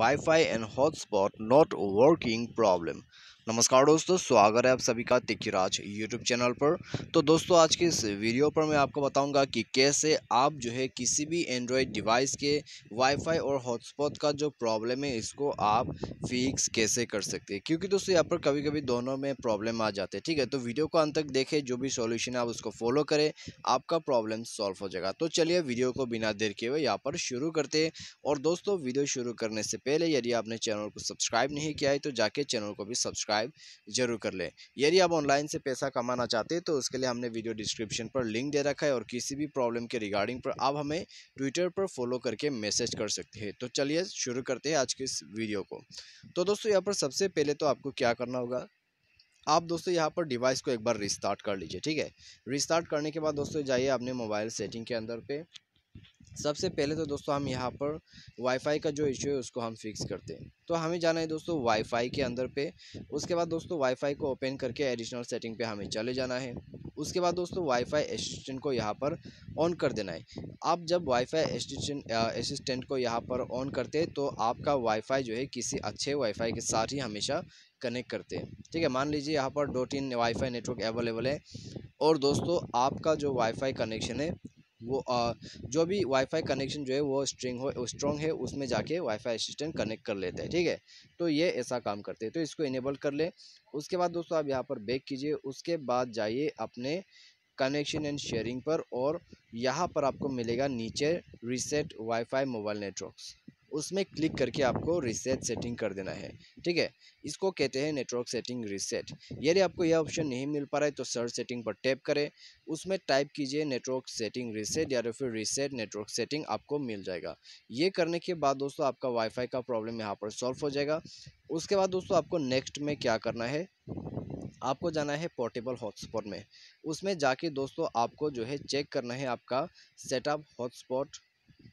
Wi-Fi and hotspot not working problem नमस्कार दोस्तों स्वागत है आप सभी का तिक्कीराज यूट्यूब चैनल पर तो दोस्तों आज के इस वीडियो पर मैं आपको बताऊंगा कि कैसे आप जो है किसी भी एंड्रॉयड डिवाइस के वाईफाई और हॉटस्पॉट का जो प्रॉब्लम है इसको आप फिक्स कैसे कर सकते हैं क्योंकि दोस्तों यहाँ पर कभी कभी दोनों में प्रॉब्लम आ जाते हैं ठीक है तो वीडियो को अंत तक देखें जो भी सोल्यूशन है आप उसको फॉलो करें आपका प्रॉब्लम सॉल्व हो जाएगा तो चलिए वीडियो को बिना देर किए हुए यहाँ पर शुरू करते हैं और दोस्तों वीडियो शुरू करने से पहले यदि आपने चैनल को सब्सक्राइब नहीं किया है तो जाके चैनल को भी सब्सक्राइब सब्सक्राइब जरूर कर लें यदि आप ऑनलाइन से पैसा कमाना चाहते हैं तो उसके लिए हमने वीडियो डिस्क्रिप्शन पर लिंक दे रखा है और किसी भी प्रॉब्लम के रिगार्डिंग पर आप हमें ट्विटर पर फॉलो करके मैसेज कर सकते हैं तो चलिए शुरू करते हैं आज के इस वीडियो को तो दोस्तों यहाँ पर सबसे पहले तो आपको क्या करना होगा आप दोस्तों यहाँ पर डिवाइस को एक बार रिस्टार्ट कर लीजिए ठीक है रिस्टार्ट करने के बाद दोस्तों जाइए अपने मोबाइल सेटिंग के अंदर पे सबसे पहले तो दोस्तों हम यहाँ पर वाईफाई का जो इशू है उसको हम फिक्स करते हैं तो हमें जाना है दोस्तों वाईफाई के अंदर पे उसके बाद दोस्तों वाईफाई को ओपन करके एडिशनल सेटिंग पे हमें चले जाना है उसके बाद दोस्तों वाईफाई असिस्टेंट को यहाँ पर ऑन कर देना है आप जब वाईफाई असिस्टेंट असिस्टेंट को यहाँ पर ऑन करते तो आपका वाईफाई जो है किसी अच्छे वाईफाई के साथ ही हमेशा कनेक्ट करते हैं ठीक है मान लीजिए यहाँ पर दो तीन वाईफाई नेटवर्क अवेलेबल है और दोस्तों आपका जो वाईफाई कनेक्शन है वो जो भी वाईफाई कनेक्शन जो है वो स्ट्रिंग हो स्ट्रॉन्ग है उसमें जाके वाईफाई असिस्टेंट कनेक्ट कर लेते हैं ठीक है तो ये ऐसा काम करते हैं तो इसको इनेबल कर ले उसके बाद दोस्तों आप यहाँ पर बैक कीजिए उसके बाद जाइए अपने कनेक्शन एंड शेयरिंग पर और यहाँ पर आपको मिलेगा नीचे रीसेट वाईफाई मोबाइल नेटवर्क्स उसमें क्लिक करके आपको रिसेट सेटिंग कर देना है ठीक है इसको कहते हैं नेटवर्क सेटिंग रिसेट यदि आपको यह ऑप्शन नहीं मिल पा रहा है तो सर्च सेटिंग पर टैप करें उसमें टाइप कीजिए नेटवर्क सेटिंग रिसेट या तो फिर रिसेट नेटवर्क सेटिंग आपको मिल जाएगा ये करने के बाद दोस्तों आपका वाईफाई का प्रॉब्लम यहाँ पर सॉल्व हो जाएगा उसके बाद दोस्तों आपको नेक्स्ट में क्या करना है आपको जाना है पोर्टेबल हॉटस्पॉट में उसमें जाके दोस्तों आपको जो है चेक करना है आपका सेटअप हॉटस्पॉट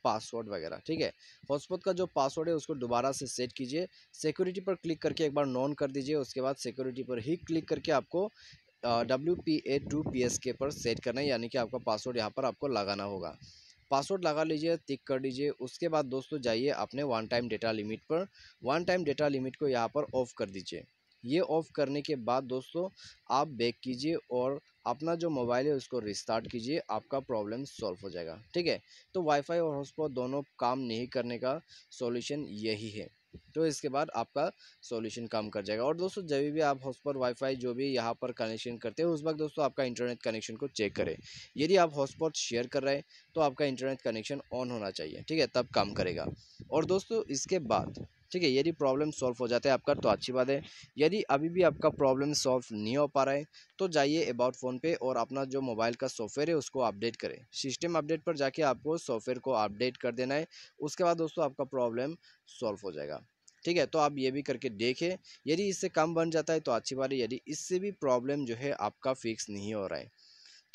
पासवर्ड वगैरह ठीक है हॉटस्पॉट का जो पासवर्ड है उसको दोबारा से सेट कीजिए सिक्योरिटी पर क्लिक करके एक बार नॉन कर दीजिए उसके बाद सिक्योरिटी पर ही क्लिक करके आपको W P A two P S K पर सेट करना है यानी कि आपका पासवर्ड यहाँ पर आपको लगाना होगा पासवर्ड लगा लीजिए टिक कर दीजिए उसके बाद दोस्तों जाइए अपने वन टाइम डेटा लिमिट पर वन टाइम डेटा लिमिट को यहाँ पर ऑफ़ कर दीजिए ये ऑफ़ करने के बाद दोस्तों आप बैक कीजिए और अपना जो मोबाइल है उसको रिस्टार्ट कीजिए आपका प्रॉब्लम सॉल्व हो जाएगा ठीक है तो वाईफाई और हॉटस्पॉट दोनों काम नहीं करने का सॉल्यूशन यही है तो इसके बाद आपका सॉल्यूशन काम कर जाएगा और दोस्तों जब भी आप हॉटस्पॉट वाईफाई जो भी यहाँ पर कनेक्शन करते हैं उस वक्त दोस्तों आपका इंटरनेट कनेक्शन को चेक करें यदि आप हॉटस्पॉट शेयर कर रहे हैं तो आपका इंटरनेट कनेक्शन ऑन होना चाहिए ठीक है तब काम करेगा और दोस्तों इसके बाद ठीक है यदि प्रॉब्लम सॉल्व हो जाता है आपका तो अच्छी बात है यदि अभी भी आपका प्रॉब्लम सॉल्व नहीं हो पा रहा है तो जाइए अबाउट फ़ोन पे और अपना जो मोबाइल का सॉफ्टवेयर है उसको अपडेट करें सिस्टम अपडेट पर जाके आपको सॉफ्टवेयर को अपडेट कर देना है उसके बाद दोस्तों आपका प्रॉब्लम सॉल्व हो जाएगा ठीक है तो आप ये भी करके देखें यदि इससे कम बन जाता है तो अच्छी बात है यदि इससे भी प्रॉब्लम जो है आपका फिक्स नहीं हो रहा है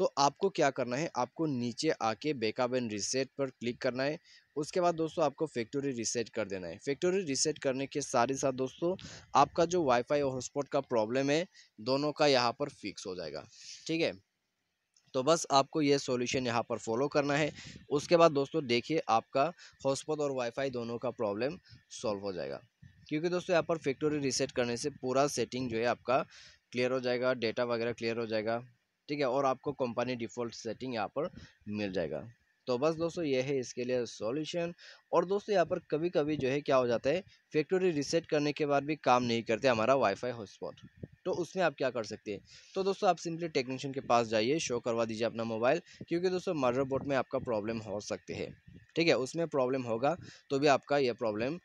तो आपको क्या करना है आपको नीचे आके बैकअप एंड रिसेट पर क्लिक करना है उसके बाद दोस्तों आपको फैक्ट्री रिसेट कर देना है फैक्ट्री रिसेट करने के साथ ही साथ दोस्तों आपका जो वाईफाई और हॉटस्पॉट का प्रॉब्लम है दोनों का यहाँ पर फिक्स हो जाएगा ठीक है तो बस आपको ये सॉल्यूशन यहाँ पर फॉलो करना है उसके बाद दोस्तों देखिए आपका हॉटस्पॉट और वाईफाई दोनों का प्रॉब्लम सॉल्व हो जाएगा क्योंकि दोस्तों यहाँ पर फैक्ट्री रिसेट करने से पूरा सेटिंग जो है आपका क्लियर हो जाएगा डेटा वगैरह क्लियर हो जाएगा ठीक है और आपको कंपनी डिफ़ॉल्ट सेटिंग यहाँ पर मिल जाएगा तो बस दोस्तों ये है इसके लिए सॉल्यूशन और दोस्तों यहाँ पर कभी कभी जो है क्या हो जाता है फैक्ट्री रिसेट करने के बाद भी काम नहीं करते हमारा वाईफाई हॉटस्पॉट तो उसमें आप क्या कर सकते हैं तो दोस्तों आप सिंपली टेक्नीशियन के पास जाइए शो करवा दीजिए अपना मोबाइल क्योंकि दोस्तों मदरबोर्ड में आपका प्रॉब्लम हो सकते है ठीक है उसमें प्रॉब्लम होगा तो भी आपका यह प्रॉब्लम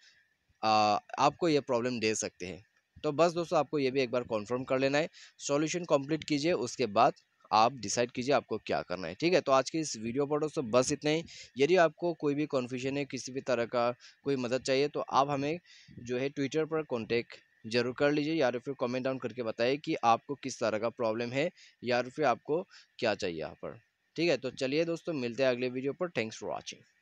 आपको यह प्रॉब्लम दे सकते हैं तो बस दोस्तों आपको ये भी एक बार कॉन्फर्म कर लेना है सॉल्यूशन कंप्लीट कीजिए उसके बाद आप डिसाइड कीजिए आपको क्या करना है ठीक है तो आज के इस वीडियो पर दोस्तों बस इतना ही यदि आपको कोई भी कन्फ्यूजन है किसी भी तरह का कोई मदद चाहिए तो आप हमें जो है ट्विटर पर कॉन्टेक्ट जरूर कर लीजिए या फिर कमेंट डाउन करके बताइए कि आपको किस तरह का प्रॉब्लम है या फिर आपको क्या चाहिए यहाँ पर ठीक है तो चलिए दोस्तों मिलते हैं अगले वीडियो पर थैंक्स फॉर वॉचिंग